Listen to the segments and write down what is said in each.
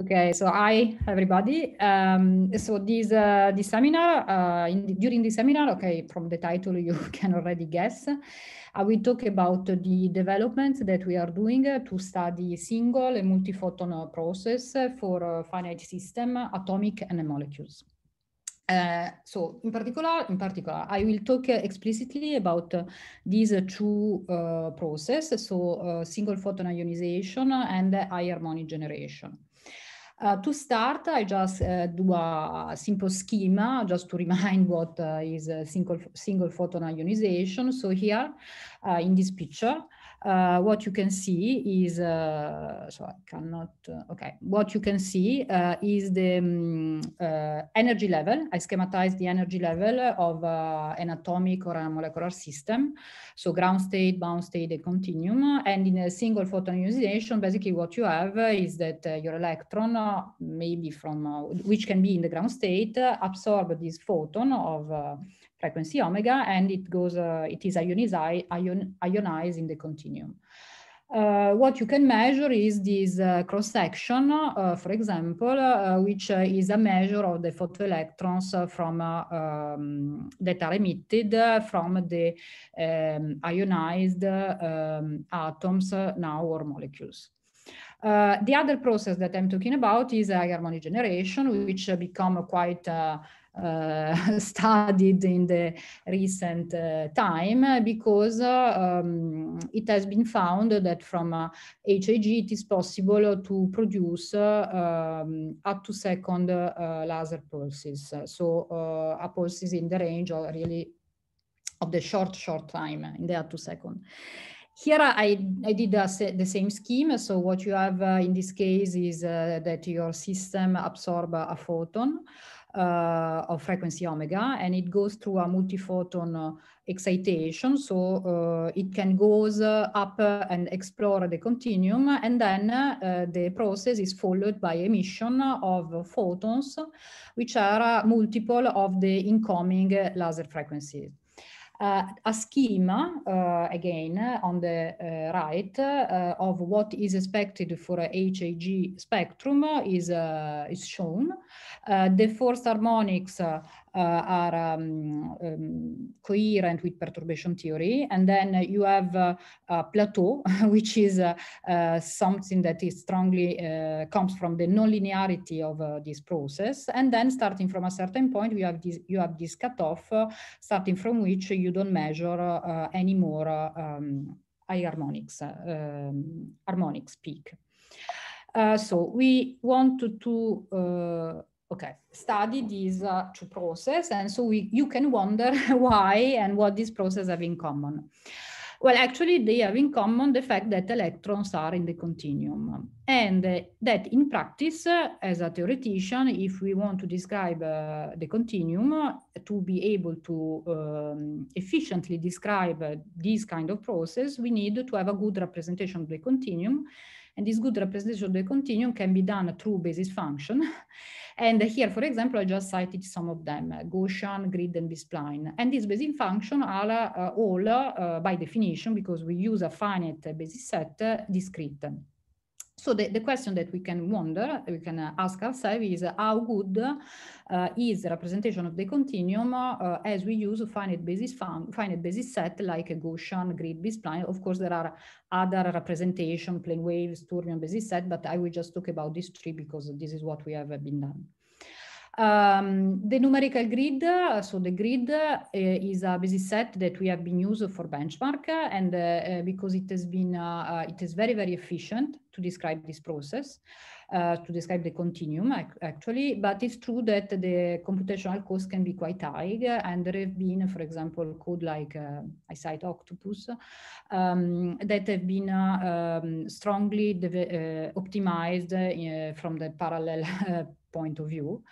Okay, so hi everybody. Um, so this uh, this seminar, uh, the, during the seminar, okay, from the title you can already guess, I uh, will talk about the developments that we are doing to study single and multi-photon process for uh, finite system, atomic and molecules. Uh, so in particular, in particular, I will talk explicitly about these two uh, processes, so uh, single photon ionization and high harmonic generation. Uh, to start, I just uh, do a simple schema just to remind what uh, is single, single photon ionization. So here uh, in this picture, uh, what you can see is, uh, so I cannot, uh, okay, what you can see uh, is the um, energy level. I schematize the energy level of uh, an atomic or a molecular system. So ground state, bound state, and continuum. And in a single photon ionization, basically what you have is that your electron, maybe from, which can be in the ground state, absorb this photon of frequency omega, and it goes, uh, it is ionized, ion, ionized in the continuum. Uh, what you can measure is this uh, cross section, uh, for example, uh, which uh, is a measure of the photoelectrons uh, from um, that are emitted from the um, ionized um, atoms now or molecules. the other process that I'm talking about is uh, harmonic generation, which become quite uh, studied in the recent uh, time because uh, um, it has been found that from HAG uh, it is possible to produce um, up to second uh, laser pulses. So a pulses in the range of really of the short, short time in the up to second. Here I, I did a, the same scheme. So what you have in this case is that your system absorb a photon. Uh, of frequency omega, and it goes through a multiphoton uh, excitation. So uh, it can goes up and explore the continuum, and then the process is followed by emission of photons, which are multiple of the incoming laser frequencies. Uh, a schema, uh, again, on the uh, right, of what is expected for a HAG spectrum is, is shown. the forced harmonics uh, are um, um, coherent with perturbation theory. And then you have uh, a plateau, which is uh, something that is strongly comes from the nonlinearity of this process. And then starting from a certain point, you have this, you have this cutoff, starting from which you don't measure anymore um, high harmonics, um, harmonics peak. Uh, so we wanted to uh, okay, study these uh, two processes. And so we, you can wonder why and what these processes have in common. Well, actually, they have in common the fact that electrons are in the continuum. And uh, that in practice, uh, as a theoretician, if we want to describe uh, the continuum, to be able to um, efficiently describe uh, these kind of process, we need to have a good representation of the continuum and this good representation of the continuum can be done through basis function. and here, for example, I just cited some of them, Gaussian, grid, and B-spline. And these basis function are uh, all, uh, by definition, because we use a finite basis set, uh, discrete. So the, the question that we can wonder, we can uh, ask ourselves is how good uh, is the representation of the continuum uh, as we use finite basis finite basis set like a Gaussian grid basis spline. Of course, there are other representation, plane waves, tourbillon basis set, but I will just talk about this tree because this is what we have been done. Um, the numerical grid, uh, so the grid uh, is a busy set that we have been used for benchmark uh, and eh, eh, because it has been, uh, uh, it is very, very efficient to describe this process, to describe the continuum actually, but it's true that the computational cost can be quite high and there have been, for example, code like I cite Octopus um, that have been um, strongly optimized from the parallel point of view.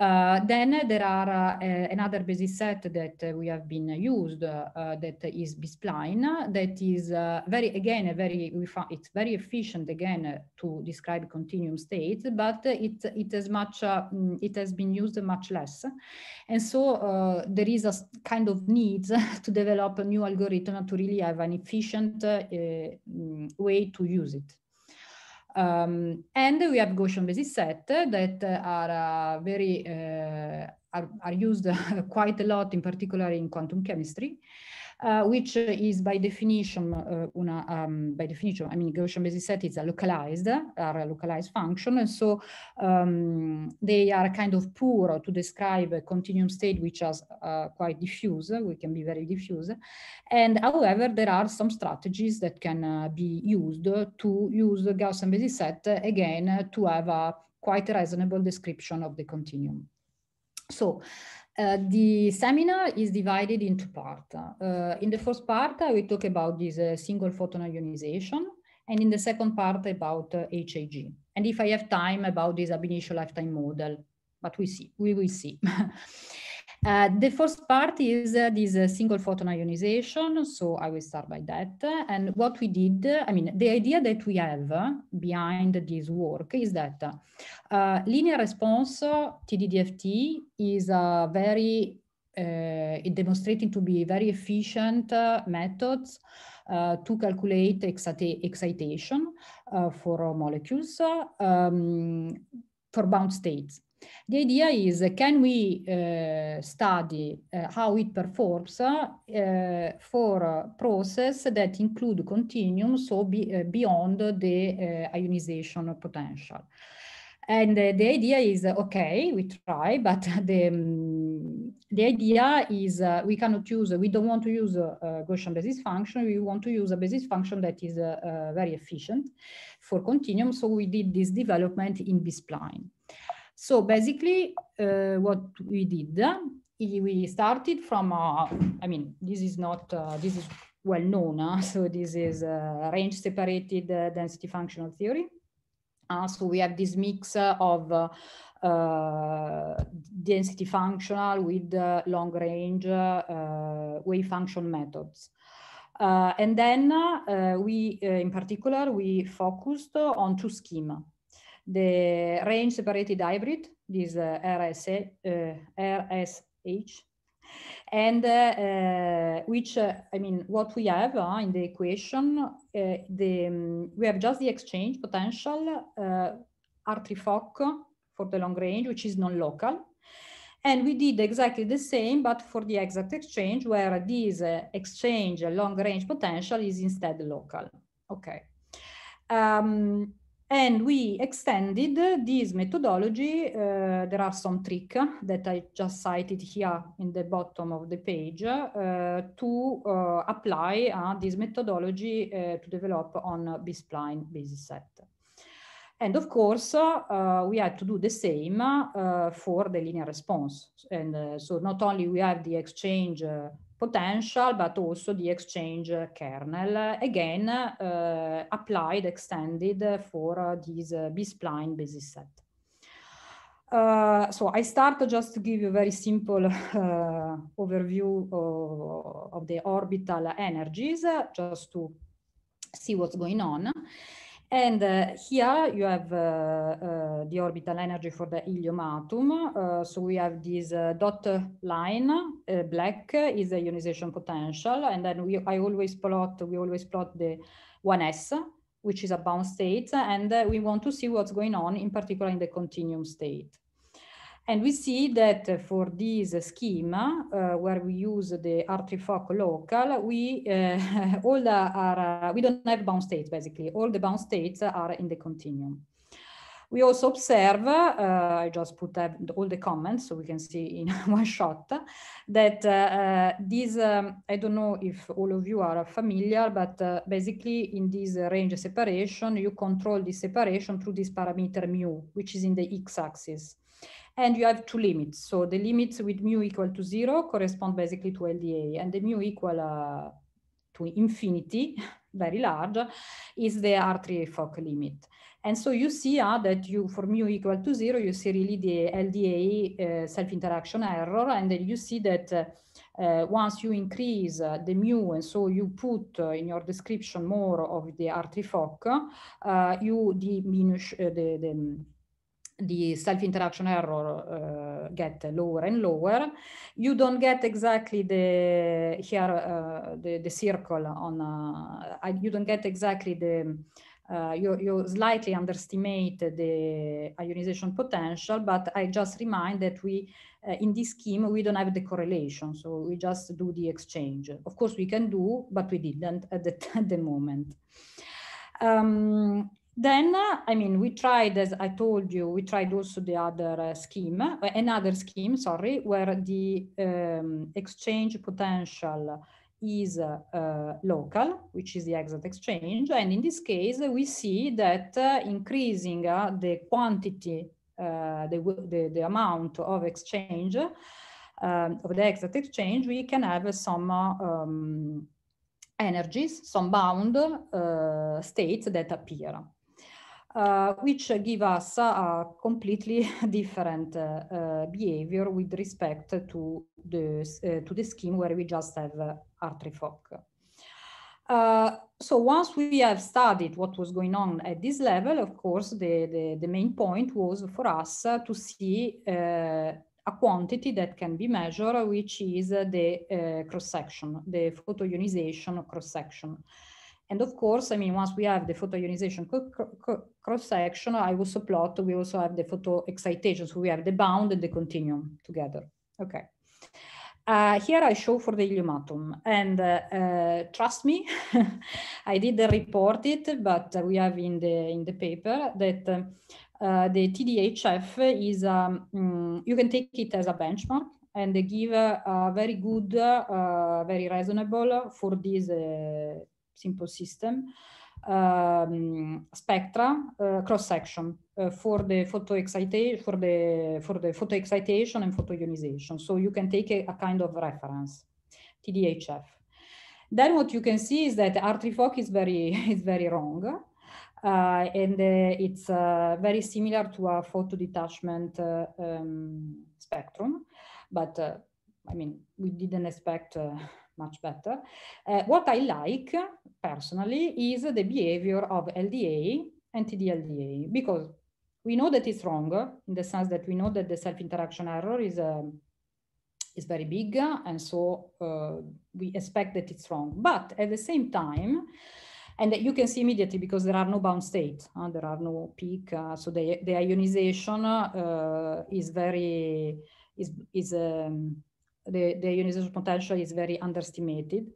Uh, then there are uh, another basic set that we have been used uh, that is bispline that is uh, very again very we found it's very efficient again to describe continuum states but it it has much uh, mm, it has been used much less and so uh, there is a kind of need to develop a new algorithm to really have an efficient mm, way to use it. Um, and we have Gaussian basis set that are uh, very uh, are, are, used quite a lot, in particular in quantum chemistry. Uh, which is by definition, uh, una, um, by definition, I mean, Gaussian basis set is a localized, are a localized function. And so um, they are kind of poor to describe a continuum state, which is uh, quite diffuse. We can be very diffuse. And however, there are some strategies that can uh, be used to use the Gaussian basis set uh, again to have a quite a reasonable description of the continuum. So uh, the seminar is divided into part. Uh, in the first part, uh, we talk about this uh, single photon ionization, and in the second part about HAG. Uh, and if I have time about this ab initio lifetime model, but we see, we will see. Uh, the first part is uh, this uh, single photon ionization. So I will start by that. And what we did, I mean, the idea that we have behind this work is that uh, linear response TDDFT is a very, uh, it demonstrated to be very efficient methods uh, to calculate excitation uh, for molecules um, for bound states. The idea is, can we uh, study uh, how it performs uh, for process that include continuum, so be, beyond the ionization potential? And uh, the idea is, uh, okay, we try, but the, um, the idea is uh, we cannot use, we don't want to use a, Gaussian basis function. We want to use a basis function that is very efficient for continuum. So we did this development in B-spline. So basically uh, what we did, we started from, uh, I mean, this is not, uh, this is well known. So this is range separated density functional theory. Uh, so we have this mix uh, of uh, density functional with long range wave function methods. and then we, in particular, we focused on two schema the range separated hybrid, this uh, RSA, uh, uh, RSH, and uh, which, I mean, what we have in the equation, the, um, we have just the exchange potential R3FOC for the long range, which is non-local. And we did exactly the same, but for the exact exchange, where this uh, exchange long range potential is instead local. Okay. Um, and we extended this methodology. Uh, there are some trick that I just cited here in the bottom of the page uh, to uh, apply uh, this methodology uh, to develop on B-spline basis set. And of course, uh, we had to do the same for the linear response. And so not only we have the exchange potential, but also the exchange kernel, again, uh, applied, extended for uh, this uh, B-spline basis set. Uh, so I start just to give you a very simple uh, overview of, uh, of, the orbital energies, uh, just to see what's going on. And uh, here you have uh, uh, the orbital energy for the helium atom. Uh, so we have this uh, dot line, uh, black is the ionization potential. And then we, I always plot, we always plot the 1S, which is a bound state. And we want to see what's going on in particular in the continuum state. And we see that uh, for this schema, uh, where we use the artifact local, we uh, all are, uh, we don't have bound states basically. All the bound states are in the continuum. We also observe, uh, I just put all the comments so we can see in one shot, that uh, these, um, I don't know if all of you are familiar, but basically in this range separation, you control the separation through this parameter mu, which is in the x-axis and you have two limits. So the limits with mu equal to zero correspond basically to LDA, and the mu equal uh, to infinity, very large, is the R3 Fock limit. And so you see uh, that you, for mu equal to zero, you see really the LDA uh, self-interaction error, and then you see that uh, uh, once you increase uh, the mu and so you put uh, in your description more of the R3 Fock, uh, you diminish uh, the, the the self-interaction error uh, get lower and lower. You don't get exactly the here uh, the, the circle on. Uh, you don't get exactly the. you, you slightly underestimate the ionization potential, but I just remind that we, in this scheme, we don't have the correlation, so we just do the exchange. Of course, we can do, but we didn't at the, at the moment. Um, then, I mean, we tried, as I told you, we tried also the other uh, scheme, uh, another scheme, sorry, where the um, exchange potential is uh, local, which is the exit exchange. And in this case, we see that uh, increasing uh, the quantity, uh, the, the, the, amount of exchange, um, of the exit exchange, we can have some um, energies, some bound states that appear uh, which give us a completely different uh, behavior with respect to the, uh, to the scheme where we just have artifact. Uh, uh, so once we have studied what was going on at this level, of course, the, the, the main point was for us uh, to see uh, a quantity that can be measured, which is the cross-section, the photoionization cross-section. And of course, I mean, once we have the photoionization cross-section, I also plot, we also have the photo So we have the bound and the continuum together. Okay. Uh, here I show for the atom. and uh, uh, trust me, I didn't report it, but we have in the in the paper that um, uh, the TDHF is, um, mm, you can take it as a benchmark and they give a, very good, uh, very reasonable for this uh, simple system, um, spectra uh, cross section uh, for the photo excitation for the for the photo excitation and photoionization. So you can take a, a kind of reference, TDHF. Then what you can see is that RTFOC is very is very wrong. Uh, and uh, it's uh, very similar to a photo detachment uh, um, spectrum, but I mean, we didn't expect much better. Uh, what I like personally is the behavior of LDA and TDLDA because we know that it's wrong in the sense that we know that the self-interaction error is um, is very big and so uh, we expect that it's wrong. But at the same time, and you can see immediately because there are no bound states, uh, there are no peak, uh, so the, the ionization uh, is very, is, is um, the, the ionization potential is very underestimated.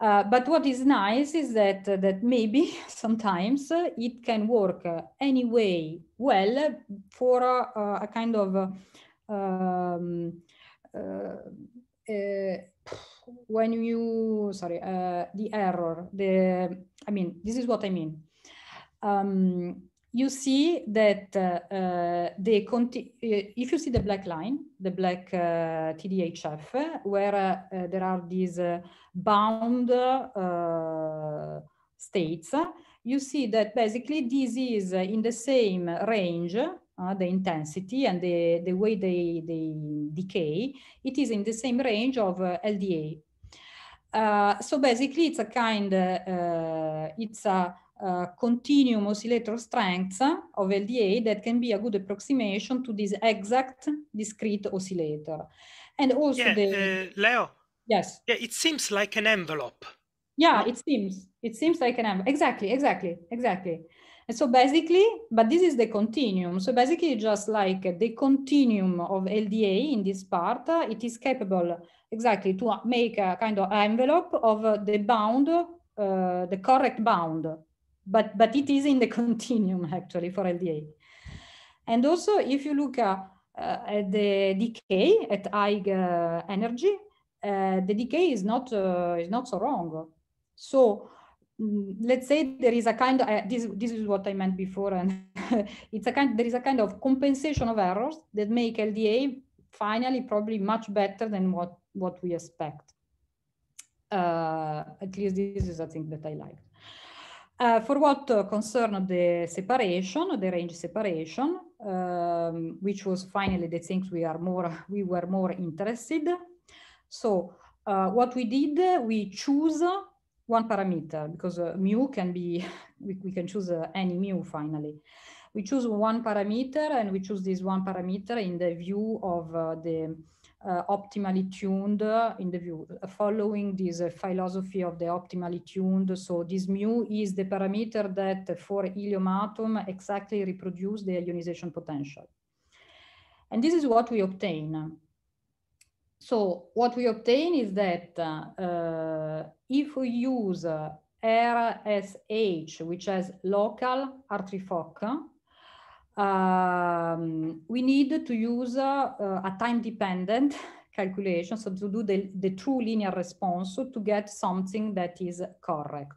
Uh, but what is nice is that uh, that maybe sometimes uh, it can work uh, anyway well for uh, a kind of uh, um, when you sorry the error the I mean this is what I mean. Um, you see that uh, uh the uh, if you see the black line, the black uh, TDHF, where uh, uh, there are these bound states, you see that basically this is in the same range, the intensity and the, the way they, they decay, it is in the same range of LDA. so basically it's a kind, it's a uh, continuum oscillator strength of LDA that can be a good approximation to this exact discrete oscillator. And also yeah, the... Uh, Leo? Yes. Yeah, it seems like an envelope. Yeah, it seems. It seems like an envelope. Exactly, exactly, exactly. And so basically, but this is the continuum. So basically, just like the continuum of LDA in this part, it is capable exactly to make a kind of envelope of the bound, uh, the correct bound but, but it is in the continuum actually for LDA. And also if you look at, uh, uh, at the decay at high uh, energy, uh, the decay is not, uh, is not so wrong. So mm, let's say there is a kind of, uh, this, this is what I meant before, and it's a kind, there is a kind of compensation of errors that make LDA finally probably much better than what, what we expect. Uh, at least this is a thing that I like. Uh, for what uh, concerned the separation, the range separation, um, which was finally the things we are more we were more interested. So uh, what we did, we choose one parameter because uh, mu can be we, we can choose uh, any mu finally. We choose one parameter and we choose this one parameter in the view of uh, the uh, optimally tuned in the view, uh, following this uh, philosophy of the optimally tuned. So this mu is the parameter that for helium atom exactly reproduce the ionization potential. And this is what we obtain. So what we obtain is that uh, uh if we use uh, RSH, which has local artifact, um, we need to use uh, a time-dependent calculation, so to do the, the true linear response to get something that is correct.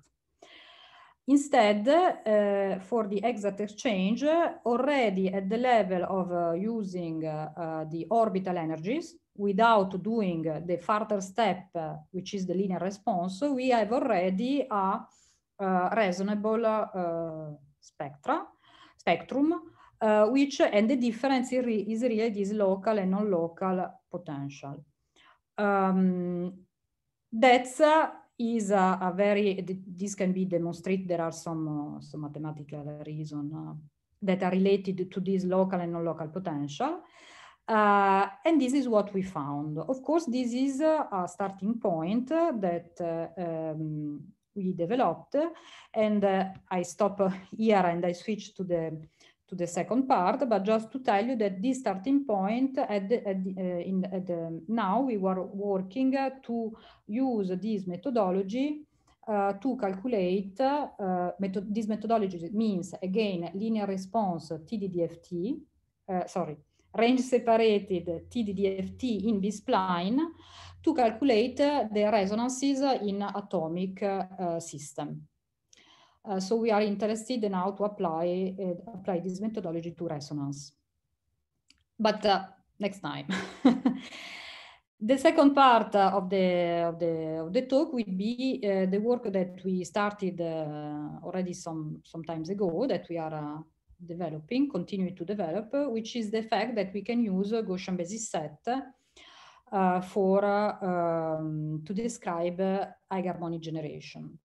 Instead, uh, for the exact exchange, uh, already at the level of uh, using uh, uh, the orbital energies, without doing the further step, uh, which is the linear response, we have already a reasonable spectra, spectrum uh, which and the difference is really this local and non-local potential. Um, that's uh, is a, a, very this can be demonstrated. There are some uh, some mathematical reason uh, that are related to this local and non-local potential. Uh, and this is what we found. Of course, this is uh, a starting point uh, that um, we developed. And uh, I stop here and I switch to the to the second part, but just to tell you that this starting point at, the, at, the, uh, in, at the, eh, now we were working to use this methodology uh, to calculate method this methodology means again linear response TDDFT, sorry, range separated TDDFT in this spline to calculate the resonances in atomic system. Eh, so we are interested in how to apply uh, apply this methodology to resonance. But uh, next time. the second part of the of the of the talk will be the work that we started already some some times ago that we are developing, continue to develop, which is the fact that we can use a Gaussian basis set for um, to describe uh, eigenharmonic generation.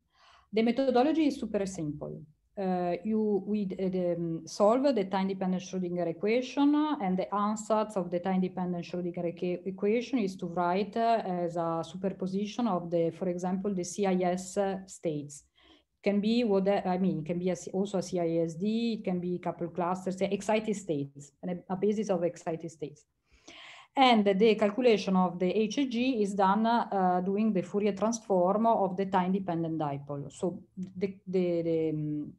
The methodology is super simple. Uh, you we uh, um, solve the time-dependent Schrodinger equation, uh, and the answer of the time-dependent Schrodinger e equation is to write uh, as a superposition of the, for example, the CIS uh, states. It can be what I mean. It can be a, also a CISD. It can be a couple clusters, excited states, and a, a basis of excited states and the calculation of the HG is done uh, doing the Fourier transform of the time-dependent dipole. So the, the, the, um,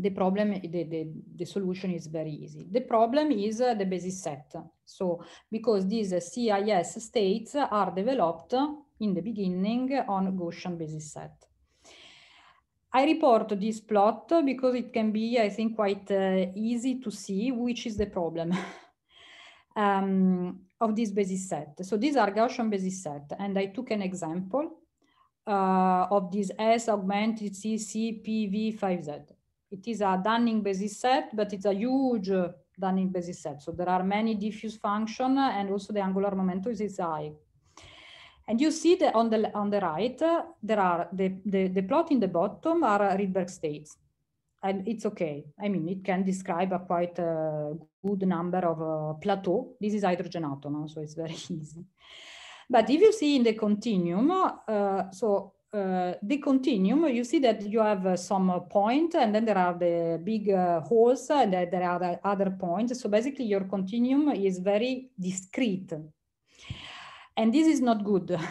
the problem, the, the, the, solution is very easy. The problem is uh, the basis set. So because these CIS states are developed in the beginning on Gaussian basis set. I report this plot because it can be, I think, quite uh, easy to see which is the problem. um, of this basis set. So these are Gaussian basis set. And I took an example uh, of this S augmented CCPV5Z. It is a Dunning basis set, but it's a huge uh, Dunning basis set. So there are many diffuse function uh, and also the angular momentum is high. And you see that on the on the right, uh, there are the, the, the plot in the bottom are Rydberg states. And it's okay. I mean, it can describe a quite uh, good number of uh, plateau. This is hydrogen atom, so it's very easy. But if you see in the continuum, uh, so uh, the continuum, you see that you have uh, some uh, point and then there are the big uh, holes and there are other points. So basically your continuum is very discrete. And this is not good.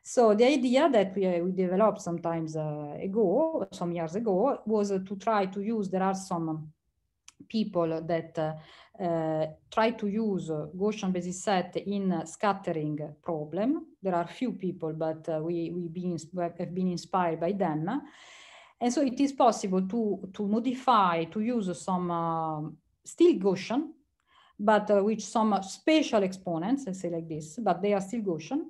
So the idea that we, uh, we developed sometimes uh, ago, some years ago, was uh, to try to use, there are some people that uh, try to use Gaussian basis set in scattering problem. There are few people, but uh, we, we have been inspired by them. And so it is possible to, to modify, to use some uh, still Gaussian, but uh, with some spatial exponents, let's say like this, but they are still Gaussian.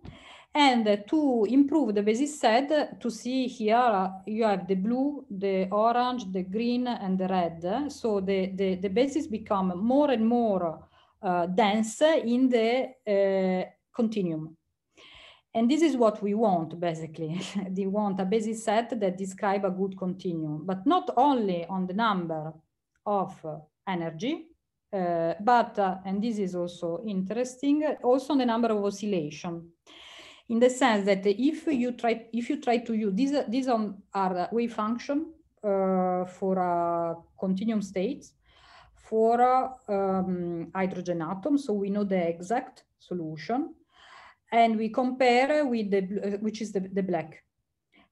And to improve the basis set, to see here, you have the blue, the orange, the green, and the red. So the, the, the basis become more and more uh, dense in the uh, continuum. And this is what we want, basically. we want a basis set that describe a good continuum, but not only on the number of uh, energy, uh, but, uh, and this is also interesting, also on the number of oscillation in the sense that if you try if you try to use these these are wave function uh, for a uh, continuum state for a, uh, um, hydrogen atom so we know the exact solution and we compare with the uh, which is the, the black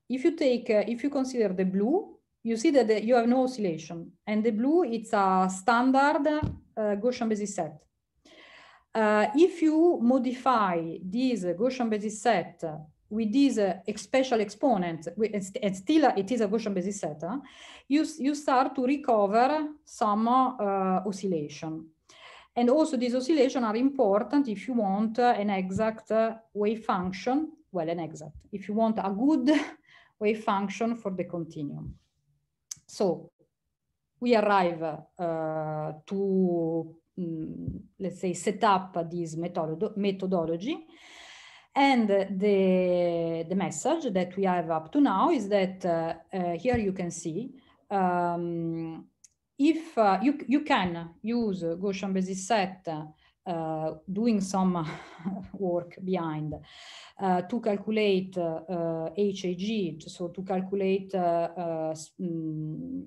if you take uh, if you consider the blue you see that the, you have no oscillation and the blue it's a standard gaussian basis set uh, if you modify this Gaussian basis set with this uh, special exponent, and still it is a Gaussian basis set, you, you start to recover some uh, oscillation. And also these oscillation are important if you want uh, an exact uh, wave function, well, an exact, if you want a good wave function for the continuum. So we arrive uh, to Mm, let's say, set up this methodology. And the, the message that we have up to now is that uh, uh, here you can see um, if uh, you, you can use Gaussian basis set uh, doing some work behind uh, to calculate HAG, uh, so to calculate mm,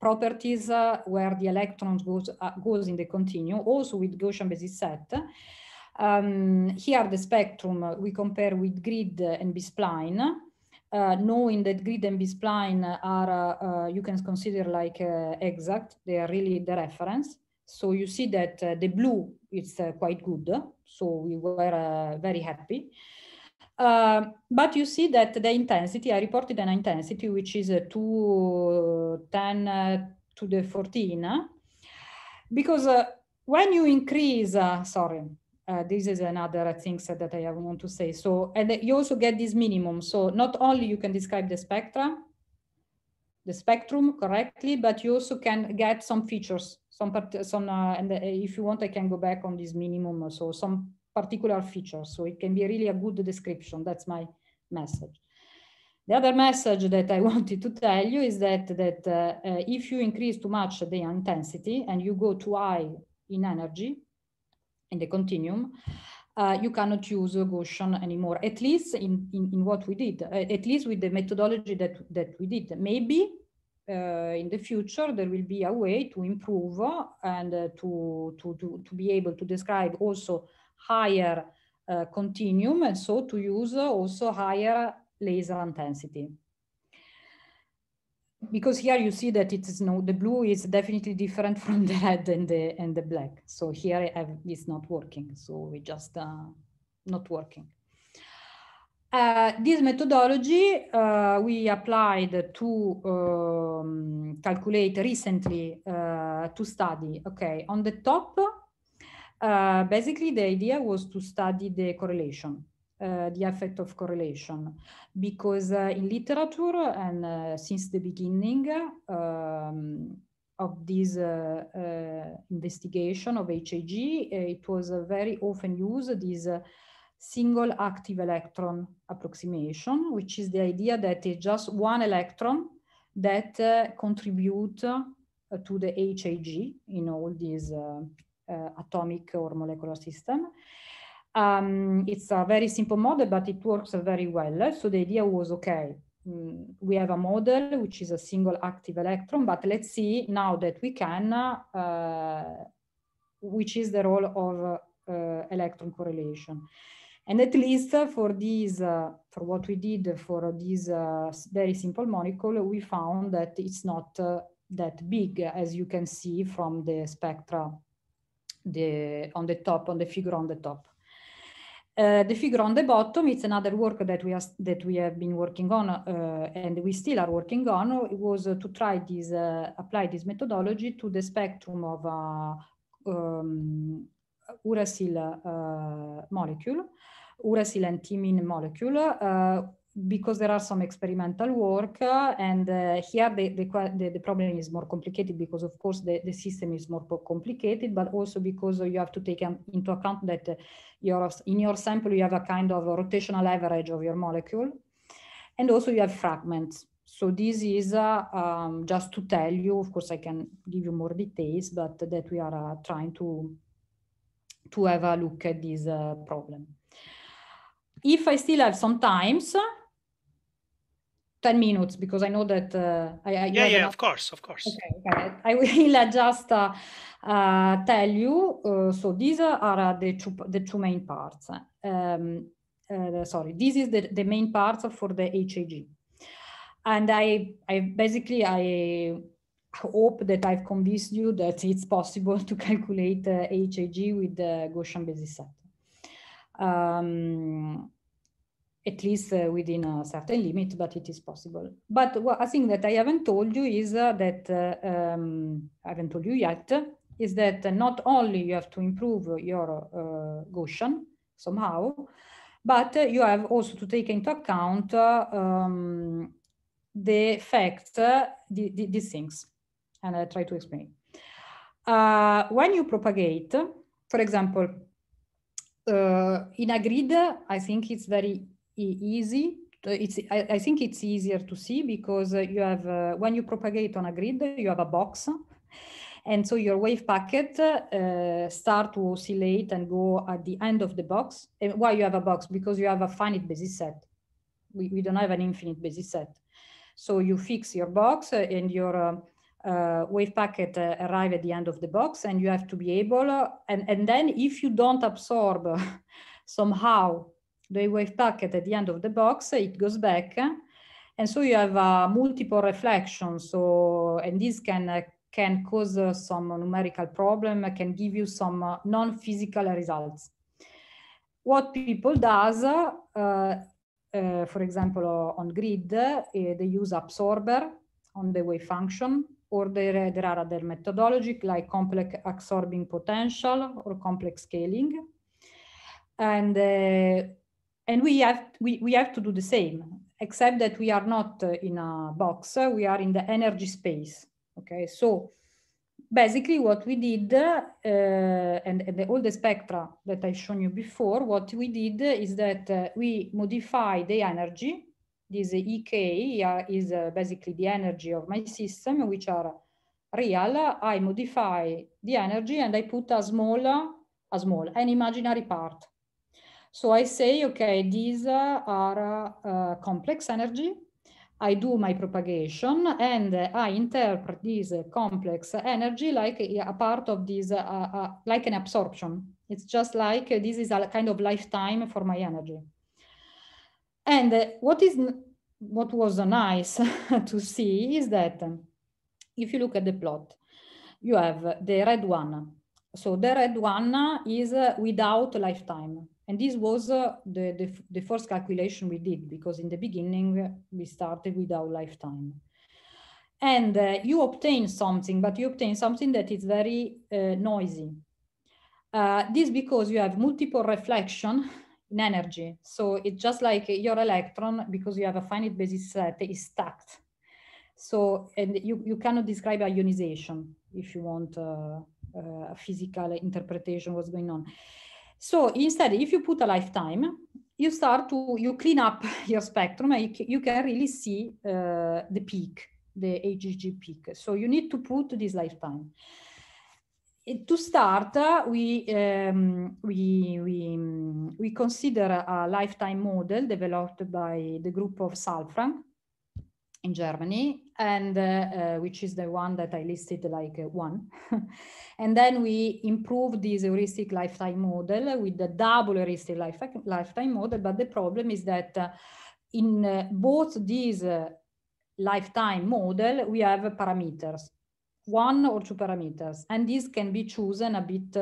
properties where the electrons goes, uh, goes in the continuum, also with Gaussian basis set. Um, here the spectrum we compare with grid and B-spline. Uh, knowing that grid and B-spline are, uh, uh, you can consider like uh, exact, they are really the reference. So you see that uh, the blue is quite good. So we were very happy. Uh, but you see that the intensity, I reported an intensity, which is uh, 2, 210 uh, to the 14, because uh, when you increase, sorry, this is another thing that I want to say. So, and you also get this minimum. So not only you can describe the spectra, the spectrum correctly, but you also can get some features, some, part, some, and if you want, I can go back on this minimum. So some particular feature. So it can be really a good description. That's my message. The other message that I wanted to tell you is that, that uh, uh, if you increase too much the intensity and you go too high in energy in the continuum, uh, you cannot use Gaussian anymore, at least in, in, in what we did, uh, at least with the methodology that, that we did. Maybe uh, in the future there will be a way to improve uh, and uh, to, to, to, to, be able to describe also higher uh, continuum and so to use also higher laser intensity. Because here you see that it is no, the blue is definitely different from the red and the, and the black. So here it's not working. So we just uh, not working. Uh, this methodology uh, we applied to um, calculate recently uh, to study. Okay, on the top uh, basically, the idea was to study the correlation, uh, the effect of correlation, because uh, in literature and uh, since the beginning um, of this uh, investigation of HAG, it was very often used this single active electron approximation, which is the idea that it's just one electron that contribute to the HAG in all these Eh, atomic or molecular system. Um, it's a very simple model, but it works very well. So the idea was, okay, mm, we have a model which is a single active electron, but let's see now that we can, uh, which is the role of uh, electron correlation. And at least for these, uh, for what we did for this uh, very simple molecule, we found that it's not uh, that big, as you can see from the spectra the, on the top, on the figure on the top. Uh, the figure on the bottom, it's another work that we, that we have been working on uh, and we still are working on, it was uh, to try this, uh, apply this methodology to the spectrum of uh, um, uracil uh, molecule, uracil and thymine molecule, because there are some experimental work uh, and uh, here the, the, the, problem is more complicated because of course the, the system is more complicated but also because you have to take into account that uh, your, in your sample you have a kind of a rotational average of your molecule and also you have fragments so this is uh, um, just to tell you of course i can give you more details but that we are uh, trying to to have a look at this uh, problem if I still have some times, 10 minutes because I know that uh, I, I yeah yeah enough. of course of course okay I will just uh, uh, tell you uh, so these are the two the two main parts um, uh, sorry this is the, the main parts for the HAG and I I basically I hope that I've convinced you that it's possible to calculate HAG uh, with the Gaussian basis set um, at least uh, within a certain limit, but it is possible. But what I think that I haven't told you is uh, that uh, um, I haven't told you yet is that not only you have to improve your uh, Gaussian somehow, but uh, you have also to take into account uh, um, the fact the, the, these things, and I try to explain. when you propagate, for example, uh, in a grid, I think it's very easy. It's, I, I, think it's easier to see because uh, you have, uh, when you propagate on a grid, you have a box. And so your wave packet uh, start to oscillate and go at the end of the box. And why you have a box? Because you have a finite basis set. We, we don't have an infinite basis set. So you fix your box uh, and your uh, uh, wave packet uh, arrive at the end of the box and you have to be able uh, and, and then if you don't absorb somehow the wave packet at the end of the box, it goes back. And so you have uh, multiple reflections. So, and this can, uh, can cause uh, some numerical problem, can give you some uh, non-physical results. What people does, uh, uh, for example, on grid, they use absorber on the wave function, or there, there are other methodologies like complex absorbing potential or complex scaling. And and we have we, we have to do the same except that we are not uh, in a box uh, we are in the energy space okay so basically what we did uh, and, and the, all the spectra that i shown you before what we did is that uh, we modify the energy this ek uh, is uh, basically the energy of my system which are real i modify the energy and i put a small a small an imaginary part so I say, okay, these are uh, complex energy. I do my propagation and I interpret this complex energy like a part of this, uh, uh, like an absorption. It's just like this is a kind of lifetime for my energy. And what is what was nice to see is that if you look at the plot, you have the red one. So the red one is without lifetime. And this was uh, the, the, the, first calculation we did because in the beginning uh, we started with our lifetime. And uh, you obtain something, but you obtain something that is very uh, noisy. Uh, this because you have multiple reflection in energy. So it's just like your electron, because you have a finite basis set, uh, is stacked. So, and you, you cannot describe a ionization if you want a physical interpretation what's going on. So instead, if you put a lifetime, you start to, you clean up your spectrum and you, can really see uh, the peak, the HGG peak. So you need to put this lifetime. to start, uh, we, um, we, we, we consider a lifetime model developed by the group of Salfrank in Germany, and uh, uh, which is the one that I listed like uh, one. and then we improved this heuristic lifetime model with the double heuristic life lifetime model. But the problem is that uh, in uh, both these uh, lifetime model, we have parameters, one or two parameters, and these can be chosen a bit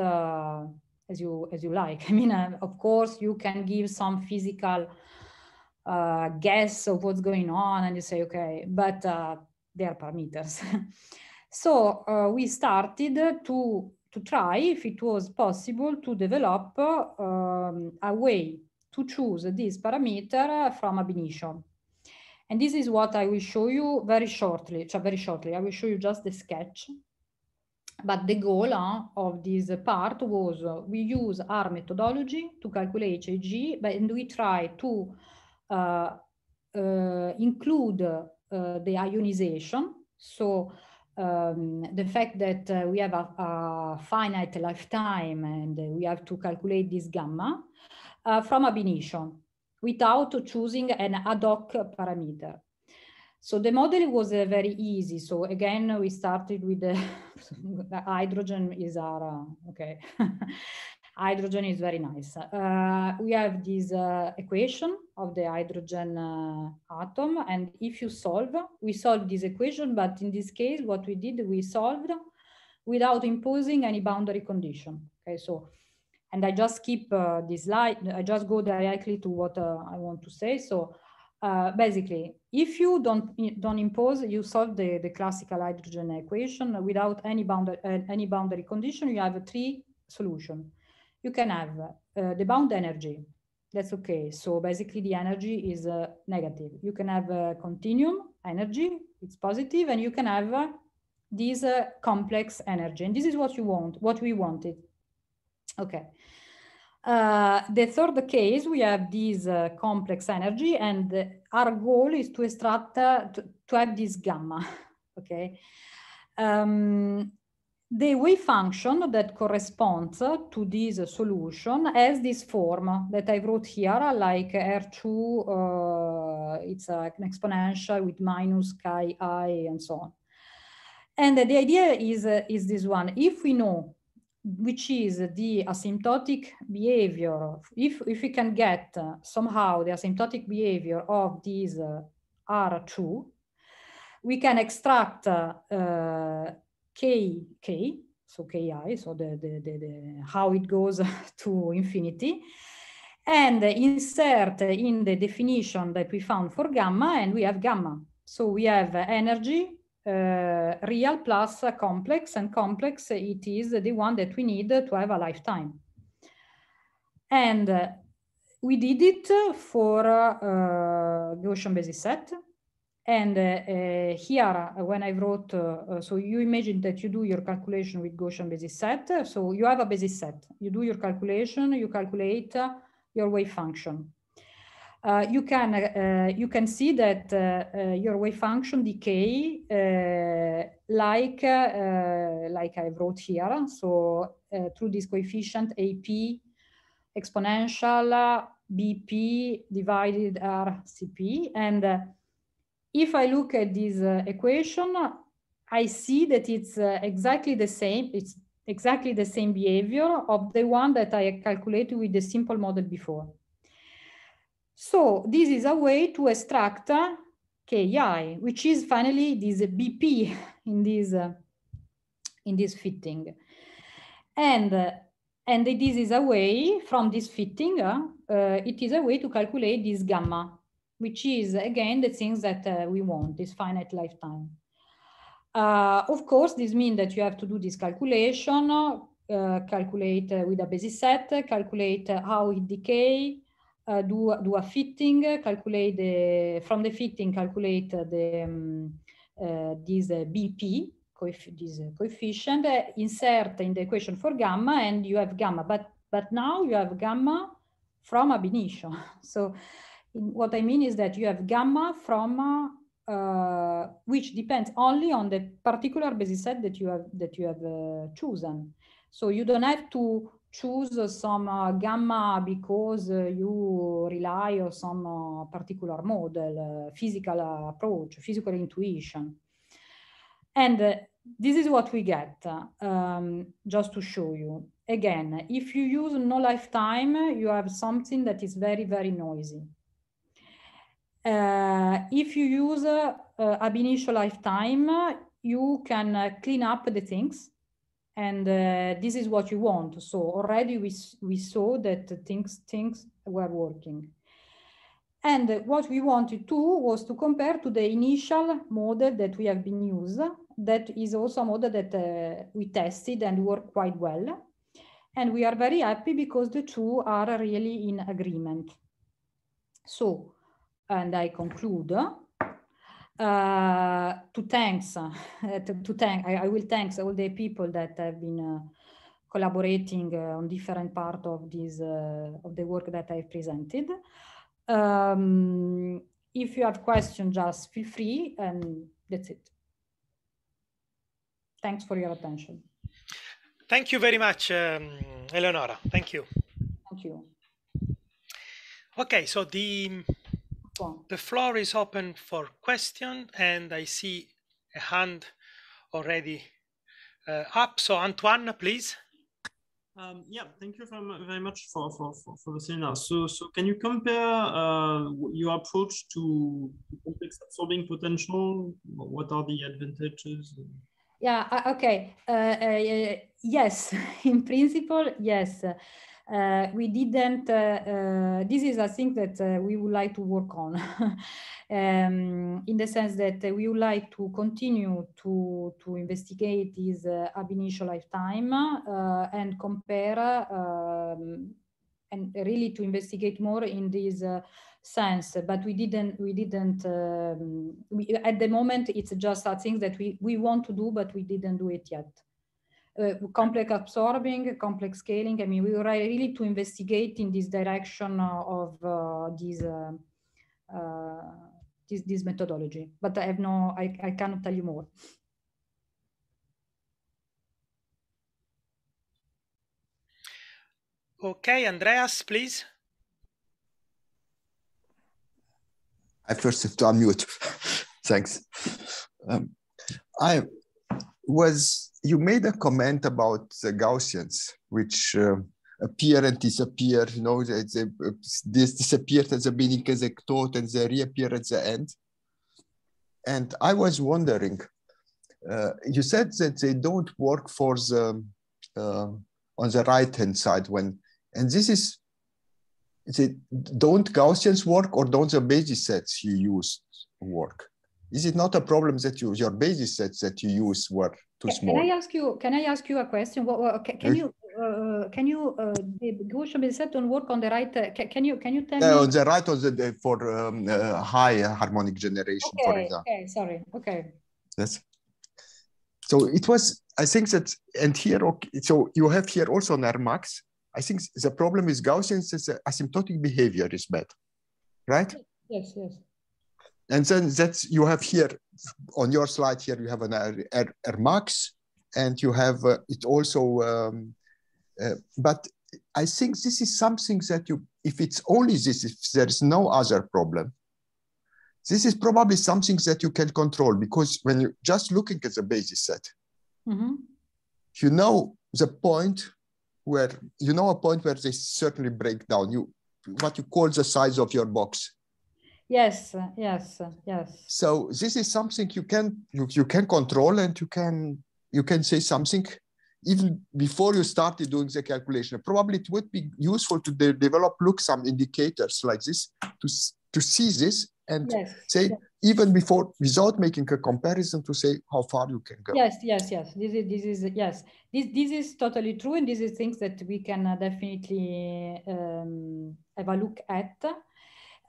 as you as you like. I mean, of course, you can give some physical uh, guess of what's going on and you say, okay, but uh, they are parameters. so uh, we started to, to try if it was possible to develop um, a way to choose this parameter from ab initio. And this is what I will show you very shortly, very shortly, I will show you just the sketch. But the goal uh, of this part was uh, we use our methodology to calculate HAG, but, and we try to uh, uh, include uh, the ionization. So um, the fact that uh, we have a, a, finite lifetime and we have to calculate this gamma uh, from ab initio without choosing an ad hoc parameter. So the model was uh, very easy. So again, we started with the, the hydrogen is our, okay. hydrogen is very nice. Uh, we have this uh, equation of the hydrogen uh, atom. And if you solve, we solve this equation, but in this case, what we did, we solved without imposing any boundary condition. Okay, so, and I just keep uh, this slide, I just go directly to what uh, I want to say. So uh, basically, if you don't, don't impose, you solve the, the classical hydrogen equation without any boundary, any boundary condition, you have a three solution you can have uh, the bound energy. That's okay. So basically the energy is uh, negative. You can have a uh, continuum energy, it's positive, and you can have uh, this uh, complex energy. And this is what you want, what we wanted. Okay. Uh, the third case, we have this complex energy and our goal is to extract, to, to, have this gamma, okay? Um, the wave function that corresponds to this solution has this form that I wrote here, like R2, uh, it's an exponential with minus chi i and so on. And the idea is, uh, is this one. If we know which is the asymptotic behavior, if, if we can get uh, somehow the asymptotic behavior of this uh, R2, we can extract uh, k, k, so ki, so the, the, the, the how it goes to infinity, and insert in the definition that we found for gamma, and we have gamma. So we have energy, uh, real plus complex, and complex it is the one that we need to have a lifetime. And uh, we did it for uh, Gaussian basis set, and uh, here, uh, uh, when I wrote, uh, so you imagine that you do your calculation with Gaussian basis set. So you have a basis set. You do your calculation, you calculate your wave function. Uh, you can uh, you can see that uh, your wave function decay like like I wrote here. So through this coefficient AP exponential BP divided RCP and if I look at this uh, equation, I see that it's uh, exactly the same. It's exactly the same behavior of the one that I calculated with the simple model before. So this is a way to extract uh, KI, which is finally this BP in this, uh, in this fitting. And, uh, and this is a way from this fitting, uh, uh, it is a way to calculate this gamma which is again the things that uh, we want, this finite lifetime. Uh, of course, this means that you have to do this calculation, uh, calculate uh, with a basis set, calculate uh, how it decay, uh, do, do a fitting, calculate the, from the fitting, calculate the, um, this BP, coefficient, insert in the equation for gamma, and you have gamma. But, but now you have gamma from ab initio. so in, what I mean is that you have gamma from uh, uh, which depends only on the particular basis set that you have that you have uh, chosen. So you don't have to choose some uh, gamma because uh, you rely on some uh, particular model, physical approach, physical intuition. And this is what we get, um, just to show you. Again, if you use no lifetime, you have something that is very, very noisy. Uh, if you use uh, uh, ab lifetime, you can uh, clean up the things. And uh, this is what you want. So already we, we saw that things, things were working. And what we wanted to was to compare to the initial model that we have been used. That is also a model that we tested and worked quite well. And we are very happy because the two are really in agreement. So and I conclude, uh, to thanks, uh, to, to, thank, I, I, will thanks all the people that have been uh, collaborating uh, on different part of this, uh, of the work that I presented. Um, if you have questions, just feel free and that's it. Thanks for your attention. Thank you very much, um, Eleonora. Thank you. Thank you. Okay, so the the floor is open for question, and I see a hand already uh, up. So Antoine, please. Um, yeah, thank you very much for, for, for, for, the seminar. So, so can you compare uh, your approach to complex absorbing potential? What are the advantages? Yeah, uh, okay. Uh, uh, yes, in principle, yes. Uh, we didn't, uh, uh, this is a thing that we would like to work on um, in the sense that we would like to continue to, to investigate this ab initio lifetime and compare um, and really to investigate more in these sense but we didn't we didn't um, we, at the moment it's just a thing that we we want to do but we didn't do it yet uh, complex absorbing complex scaling i mean we were really to investigate in this direction uh, of uh, this, uh, uh, this this methodology but i have no i, I cannot tell you more okay andreas please I first have to unmute. Thanks. Um, I was, you made a comment about the Gaussians, which uh, appear and disappear, you know, they, they, they disappeared at the beginning as a thought and they reappear at the end. And I was wondering, uh, you said that they don't work for the, uh, on the right hand side when, and this is is it don't Gaussian's work or don't the basis sets you use work? Is it not a problem that you your basis sets that you use were too small? Can I ask you? Can I ask you a question? What, can, can you uh, can you uh, the Gaussian basis set don't work on the right? Uh, can, you can you tell uh, me? on the right on the, for um, uh, high harmonic generation? Okay, for example. okay, sorry, okay. Yes. So it was. I think that and here. Okay, so you have here also an max. I think the problem with Gaussian is the asymptotic behavior is bad, right? Yes, yes. And then that's you have here on your slide here you have an R, R, R max, and you have uh, it also. Um, uh, but I think this is something that you, if it's only this, if there is no other problem, this is probably something that you can control because when you're just looking at the basis set, mm -hmm. you know the point where you know a point where they certainly break down. You what you call the size of your box. Yes, yes, yes. So this is something you can you, you can control and you can you can say something even before you started doing the calculation. Probably it would be useful to de develop look some indicators like this to to see this and yes. say yes even before without making a comparison to say how far you can go yes yes yes this is this is yes this this is totally true and these are things that we can uh, definitely um, have a look at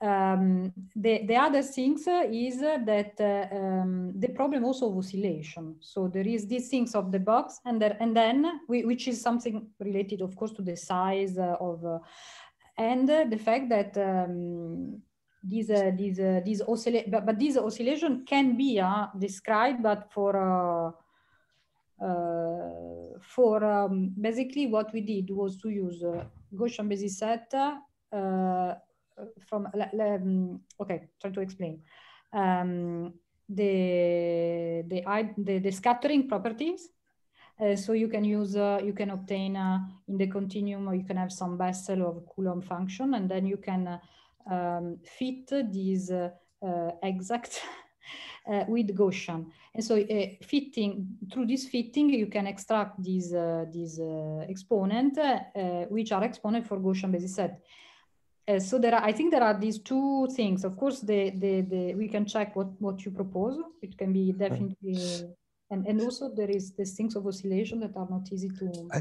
um, the, the other things is that uh, um, the problem also of oscillation. So there is these things of the box and, there, and then, we, which is something related of course to the size of, uh, and uh, the fact that um, these uh, these uh, these oscillation but, but these oscillation can be uh, described but for uh, uh, for um, basically what we did was to use uh, Gaussian basis set from um, okay try to explain um, the, the, the the scattering properties uh, so you can use, uh, you can obtain uh, in the continuum, or you can have some Bessel of Coulomb function, and then you can um, fit this uh, exact uh, with Gaussian. And so uh, fitting, through this fitting, you can extract these, these exponent, which are exponent for Gaussian basis set. Uh, so there are, I think there are these two things. Of course, the, the, the, we can check what, what you propose. It can be definitely, and, and also there is these things of oscillation that are not easy to. I,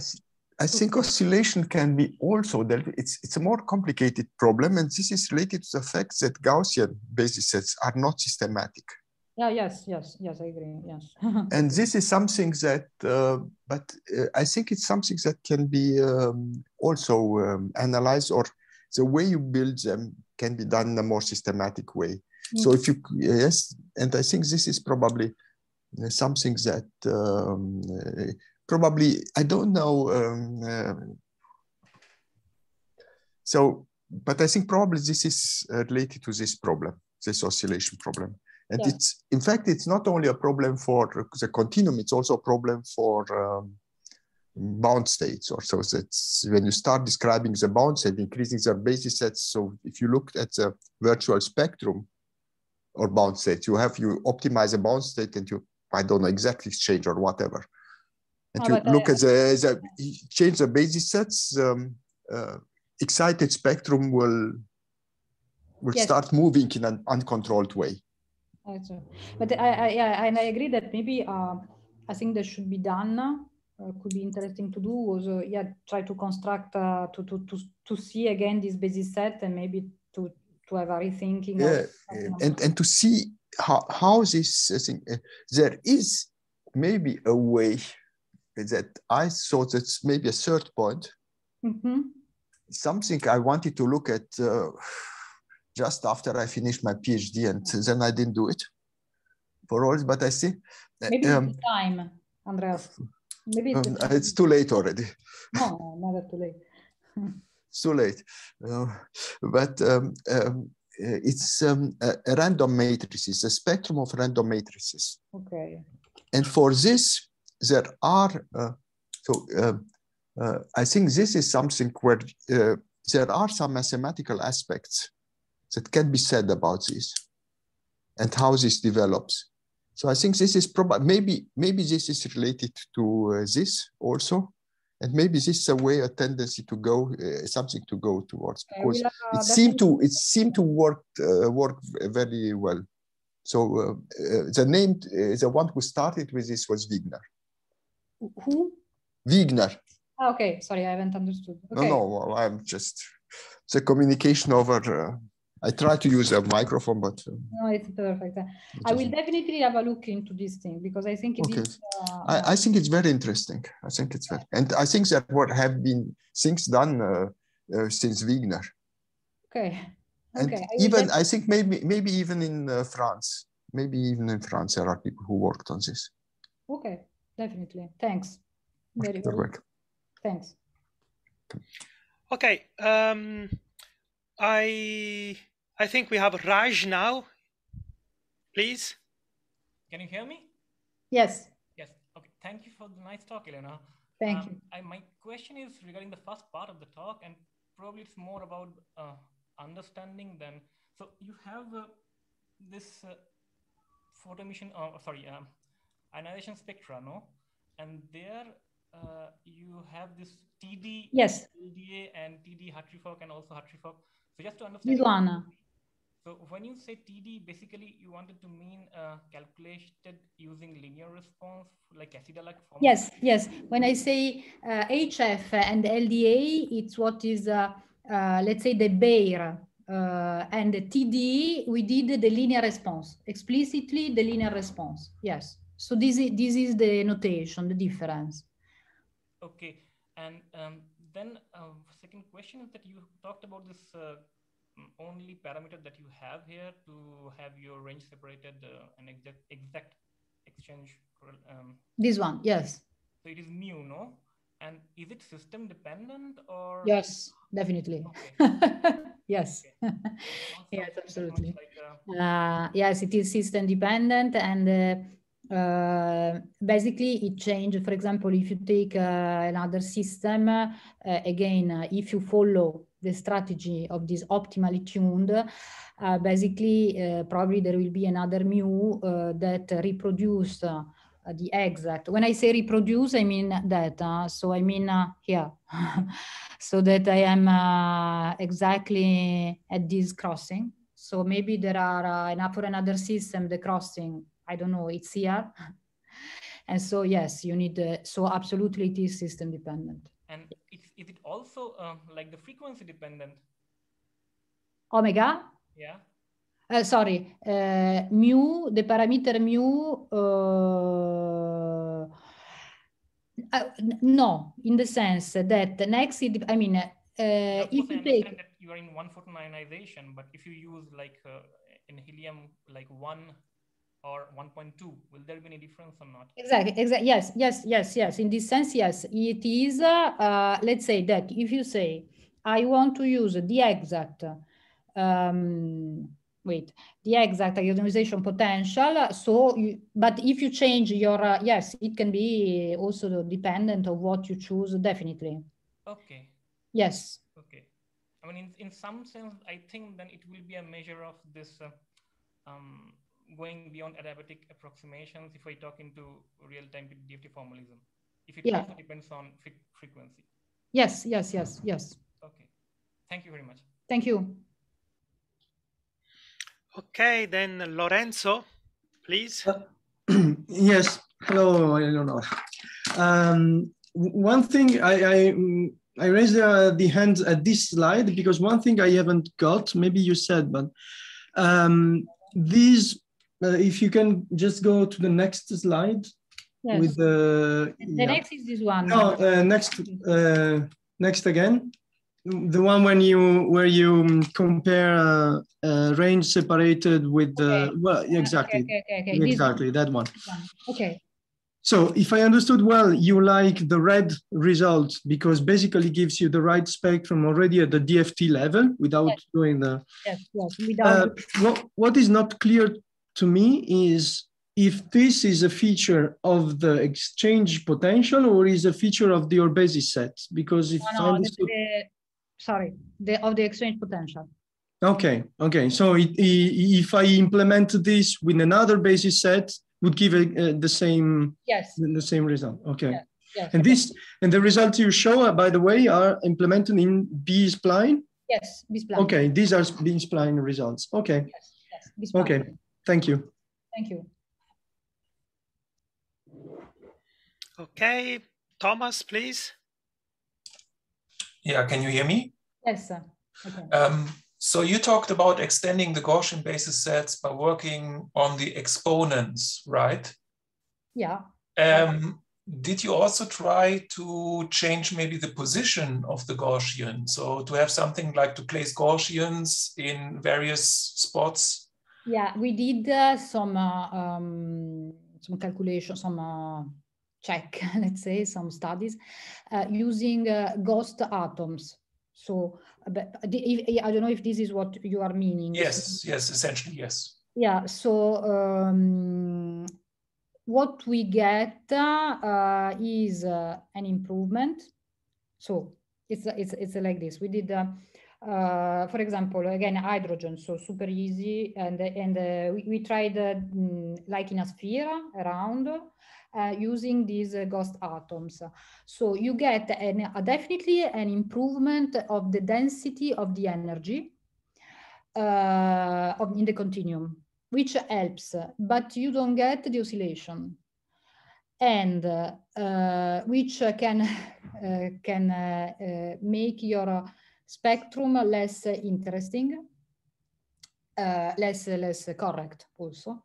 I think oscillation can be also that it's it's a more complicated problem, and this is related to the fact that Gaussian basis sets are not systematic. Yeah. Yes. Yes. Yes. I agree. Yes. and this is something that, uh, but uh, I think it's something that can be um, also um, analyzed, or the way you build them can be done in a more systematic way. So mm. if you yes, and I think this is probably uh, something that um, probably I don't know. Um, um, so, but I think probably this is uh, related to this problem, this oscillation problem. And yeah. it's in fact it's not only a problem for the continuum; it's also a problem for um, bound states. Or so that's when you start describing the bound state, increasing the basis sets. So if you look at the virtual spectrum or bound states, you have you optimize a bound state and you I don't know exactly exchange or whatever and oh, to look at the, the, change the basis sets, um, uh, excited spectrum will will yes. start moving in an uncontrolled way. But I, I, yeah, and I agree that maybe uh, um, I think that should be done. Uh, could be interesting to do was uh, yeah try to construct uh, to, to to to see again this basis set and maybe to to have a rethinking. Yeah, of, eh, and and to see how how this I think eh, there is maybe a way that I thought that's maybe a third point. Mm-hmm. Something I wanted to look at uh, just after I finished my PhD, and then I didn't do it for all. But I see. Maybe um, time, Andreas. Maybe it's, um, time. it's, too late already. No, not too late. it's too late. Uh, but um, um, it's um, a, a random matrices, a spectrum of random matrices. Okay. And for this, there are, uh, so uh, uh, I think this is something where there are some mathematical aspects that can be said about this and how this develops. So I think this is probably maybe maybe this is related to uh, this also, and maybe this is a way a tendency to go uh, something to go towards because yeah, it seemed to it seemed to work uh, work very well. So the name the one who started with this was Wigner. Who? Wigner. Ah, okay, sorry, I haven't understood. Okay. No, no, well, I'm just the communication over. Uh, I try to use a microphone, but uh, no, it's perfect. I will definitely have a look into this thing because I think it okay. is, uh, I, I, think it's very interesting. I think it's very, and I think that what have been things done uh, uh, since Wigner. Okay. And okay. I even I think maybe maybe even in uh, France, maybe even in France, there are people who worked on this. Okay definitely. Thanks. Very good. Work. Thanks. Okay. Um, I I think we have Raj now. Please. Can you hear me? Yes. Yes. Okay. Thank you for the nice talk, Elena. Thank um, you. I, my question is regarding the first part of the talk, and probably it's more about uh, understanding than. So you have uh, this uh, photo mission, Oh, uh, sorry, um, ionization spectra, no? And there uh, you have this TD, yes, LDA and TD Hartree-Fock and also Hartree-Fock. So just to understand, Ilana. So when you say TD, basically you wanted to mean uh, calculated using linear response, like acid-like Yes, yes. When I say uh, HF and LDA, it's what is, uh, uh, let's say, the Bayer. Uh, and the TD, we did the linear response, explicitly the linear response. Yes. So this is, this is the notation, the difference. Okay, and um, then uh, second question is that you talked about this uh, only parameter that you have here to have your range separated uh, and exact, exact exchange. Um, this one, yes. So it is mu, no? And is it system dependent or? Yes, definitely. Okay. yes. Okay. yes, absolutely. Like uh, uh, yes, it is system dependent and uh, uh, basically, it changed. For example, if you take uh, another system, uh, again, uh, if you follow the strategy of this optimally tuned, uh, basically, uh, probably there will be another mu that reproduce the exact. When I say reproduce, I mean that. so I mean here, so that I am exactly at this crossing. So maybe there are uh, for another system, the crossing I don't know, it's here. and so, yes, you need, so absolutely it is system dependent. And is, is it also uh, like the frequency dependent? Omega? Yeah. Uh, sorry, uh, mu, the parameter mu, uh, uh no, in the sense that next, it, I mean, uh, if you take... you are in one photon ionization, but if you use like uh, in helium, like one or 1.2 will there be any difference or not exactly exactly yes yes yes yes in this sense yes it is uh, uh, let's say that if you say i want to use the exact um, wait the exact ionization potential so you, but if you change your uh, yes it can be also dependent of what you choose definitely okay yes okay i mean in, in some sense i think then it will be a measure of this uh, um, going beyond adiabatic approximations if I talk into real-time DFT formalism? If it yeah. also depends on frequency. Yes, yes, yes, yes. Okay. Thank you very much. Thank you. Okay, then Lorenzo, please. Uh, yes. Hello, Eleonora. Um, one thing I, I, I raised uh, the hand at this slide because one thing I haven't got, maybe you said, but um, these uh, if you can just go to the next slide yes. with the, the yeah. next is this one no uh, next uh, next again the one when you where you um, compare uh, uh range separated with the okay. well exactly okay, okay, exactly that one. one okay so if i understood well you like the red result because basically gives you the right spectrum already at the dft level without yes. doing the yes, yes, without uh, what, what is not clear to me is if this is a feature of the exchange potential or is a feature of the basis set? Because if no, no, the, sorry, the, of the exchange potential. Okay, okay. So it, it, if I implement this with another basis set, would give uh, the same yes the same result. Okay. Yes, yes, and this and the results you show, uh, by the way, are implemented in B spline. Yes, B spline. Okay, these are B spline results. Okay. Yes, yes, B spline. Okay. Thank you. Thank you. Okay, Thomas, please. Yeah, can you hear me? Yes, sir. Okay. Um, so you talked about extending the Gaussian basis sets by working on the exponents, right? Yeah. Um, did you also try to change maybe the position of the Gaussian? So to have something like to place Gaussians in various spots yeah, we did uh, some uh, um, some calculation, some uh, check, let's say, some studies uh, using uh, ghost atoms. So, uh, if, I don't know if this is what you are meaning. Yes, yes, essentially, yes. Yeah. So, um, what we get is an improvement. So it's it's it's like this. We did uh, for example, again, hydrogen, so super easy. And, and uh, we, we, tried uh, mm, like in a sphere around uh, using these uh, ghost atoms. So you get an, definitely an improvement of the density of the energy uh, of, in the continuum, which helps, but you don't get the oscillation and which can can make your Spectrum less interesting, uh, less, less correct also,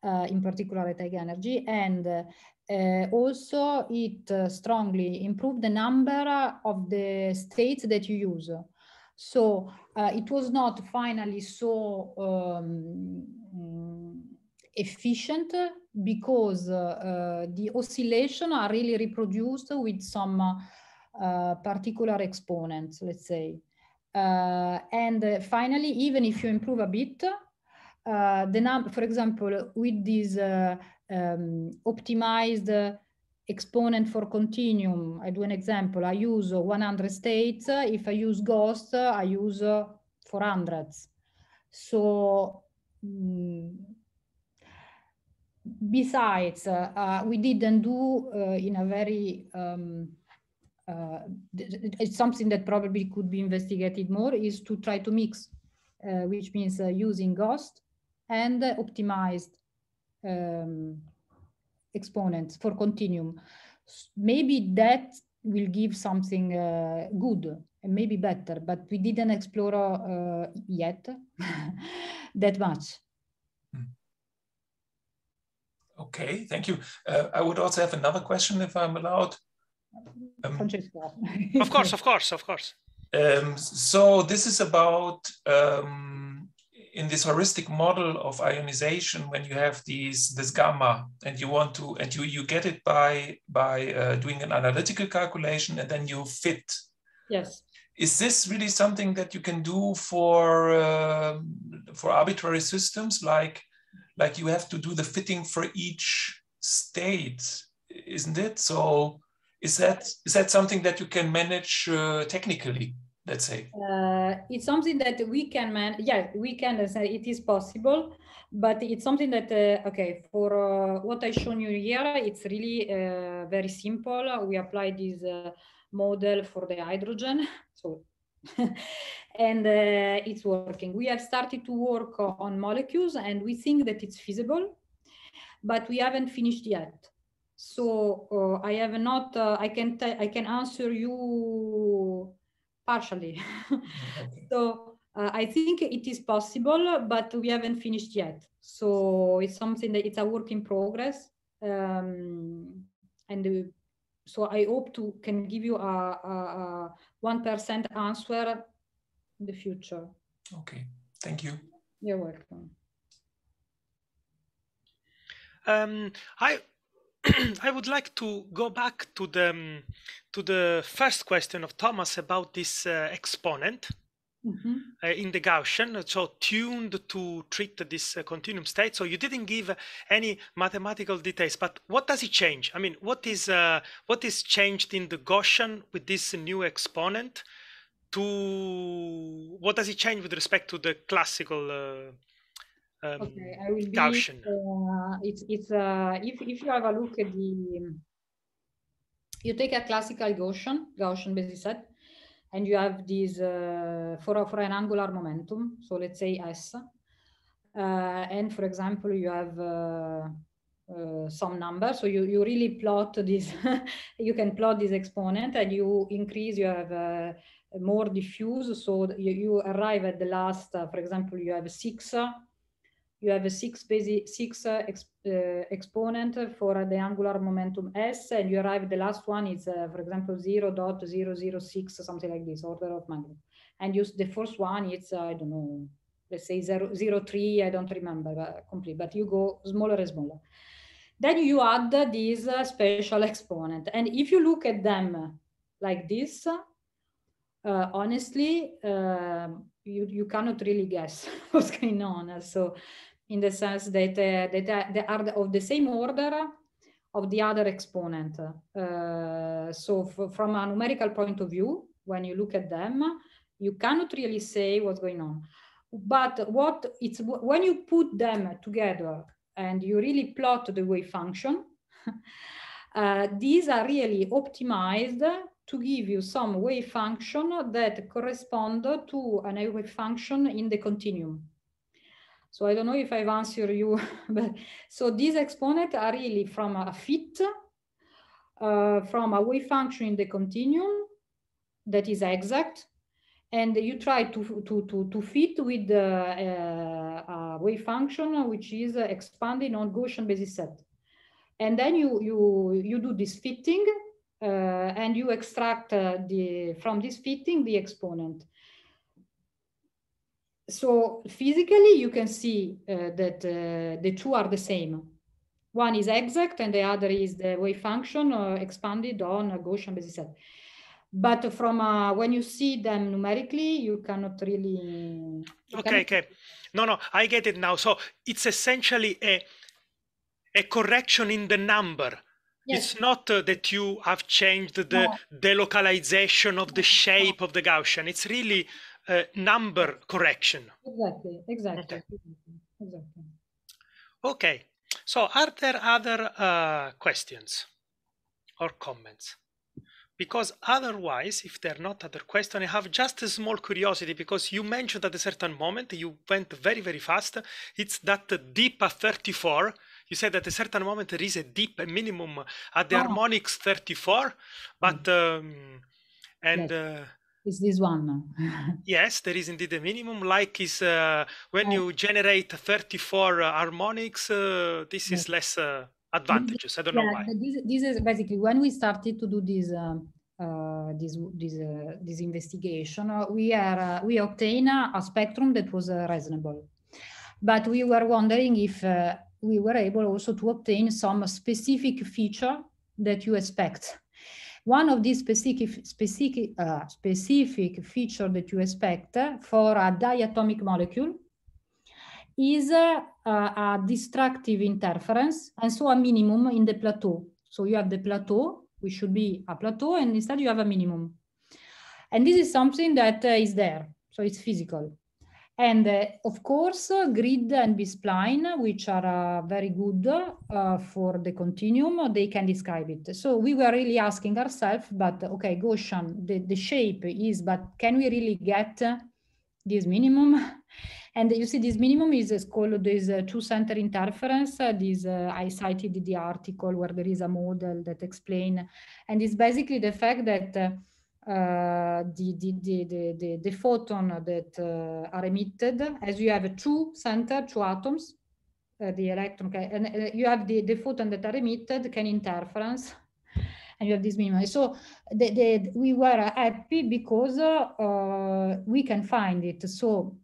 uh, in particular at high energy. And uh, also it strongly improved the number of the states that you use. So it was not finally so um, efficient because the oscillation are really reproduced with some particular exponents, let's say. Uh, and uh, finally, even if you improve a bit, uh, the number, for example, with this uh, um, optimized exponent for continuum, I do an example, I use 100 states. If I use ghost, I use 400. So mm, besides, uh, we didn't do uh, in a very um, uh, it's something that probably could be investigated more is to try to mix, uh, which means uh, using ghost and uh, optimized um, exponents for continuum. Maybe that will give something uh, good and maybe better, but we didn't explore uh, yet that much. Hmm. Okay, thank you. I would also have another question if I'm allowed. Um, of course, of course, of course. Um, so this is about um, in this heuristic model of ionization when you have these this gamma and you want to and you you get it by by uh, doing an analytical calculation and then you fit. Yes. Is this really something that you can do for uh, for arbitrary systems like like you have to do the fitting for each state, isn't it? So is that is that something that you can manage uh, technically? Let's say uh, it's something that we can manage. Yeah, we can. it is possible, but it's something that uh, okay. For uh, what I shown you here, it's really uh, very simple. We apply this model for the hydrogen. So and uh, it's working. We have started to work on molecules and we think that it's feasible, but we haven't finished yet. So uh, I have not. Uh, I can. T- I can answer you partially. okay. So. Uh, I think it is possible, but we haven't finished yet. So it's something that it's a work in progress. Um, and uh, so I hope to can give you a one percent answer in the future. Okay, thank you. You're welcome. Um, hi. I would like to go back to the um, to the first question of Thomas about this uh, exponent mm-hmm. uh, in the Gaussian, uh, so tuned to treat this uh, continuum state. So you didn't give any mathematical details, but what does it change? I mean, what is uh, what is changed in the Gaussian with this new exponent? To what does it change with respect to the classical uh, um, okay, I will be, Uh, it's it's uh, if if you have a look at the you take a classical Gaussian Gaussian basis set, and you have these uh, for for an angular momentum. So let's say s, uh, and for example you have. Uh, uh, some number. So you, you really plot this, you can plot this exponent and you increase, you have uh, more diffuse. So you, you arrive at the last, uh, for example, you have six you have a six, basic, six uh, uh, exponent for the angular momentum s, and you arrive, the last one is, uh, for example, 0 0.006, something like this, order of magnitude. And use the first one, it's, I don't know, let's say zero, zero 03, I don't remember but complete, but you go smaller and smaller. Then you add these uh, special exponent. And if you look at them like this, uh, honestly, uh, you, you cannot really guess what's going on. So in the sense that, uh, that uh, they are of the same order of the other exponent. Uh, so from a numerical point of view, when you look at them, you cannot really say what's going on. But what it's when you put them together and you really plot the wave function, uh, these are really optimized to give you some wave function that correspond to an wave function in the continuum. So I don't know if I've answered you, but so these exponents are really from a fit, uh, from a wave function in the continuum that is exact, and you try to, to, to, to fit with the uh, wave function, which is expanding on Gaussian basis set. And then you, you, you do this fitting uh, and you extract uh, the, from this fitting the exponent so physically you can see uh, that uh, the two are the same. One is exact and the other is the wave function uh, expanded on a Gaussian basis set. But from uh, when you see them numerically, you cannot really. You okay, cannot... okay. No, no, I get it now. So it's essentially a, a correction in the number. Yes. It's not uh, that you have changed the no. delocalization of the shape no. of the Gaussian. It's really uh, number correction. Exactly, exactly, okay. exactly. Okay, so are there other uh, questions or comments? Because otherwise, if there are not other questions, I have just a small curiosity because you mentioned at a certain moment, you went very, very fast. It's that deep at 34. You said at a certain moment there is a deep minimum at the oh. harmonics 34, but mm. um, and yes. uh, is this one. yes, there is indeed a minimum. Like is uh, when you generate 34 uh, harmonics, uh, this is less uh, advantageous. I don't yeah, know why. This, this, is basically when we started to do this. Um, uh, this this uh, this investigation we are we obtain a, spectrum that was reasonable but we were wondering if we were able also to obtain some specific feature that you expect one of these specific, specific, uh, specific features that you expect for a diatomic molecule is a, uh, a, a destructive interference and so a minimum in the plateau. So you have the plateau, which should be a plateau, and instead you have a minimum. And this is something that uh, is there, so it's physical. And uh, of course, uh, grid and B-spline, which are uh, very good uh, for the continuum, they can describe it. So we were really asking ourselves, but okay, Gaussian, the, the shape is, but can we really get this minimum? and you see this minimum is called this uh, two-center interference. this uh, I cited the article where there is a model that explain, and it's basically the fact that uh, the, the, the, the, photon that uh, are emitted as you have two center, two atoms, uh, the electron can, and you have the, the photon that are emitted can interference and you have this minimum. So the, the, we were happy because uh, we can find it. So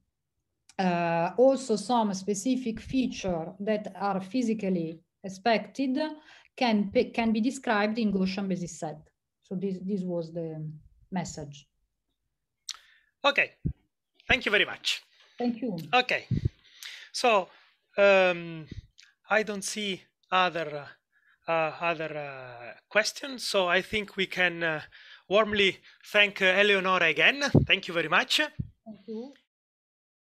uh, also some specific feature that are physically expected can be, can be described in Gaussian basis set. So this this was the message. Okay, thank you very much. Thank you. Okay, so um, I don't see other uh, uh other uh, questions, so I think we can uh, warmly thank uh, Eleonora again. Thank you very much. Thank you.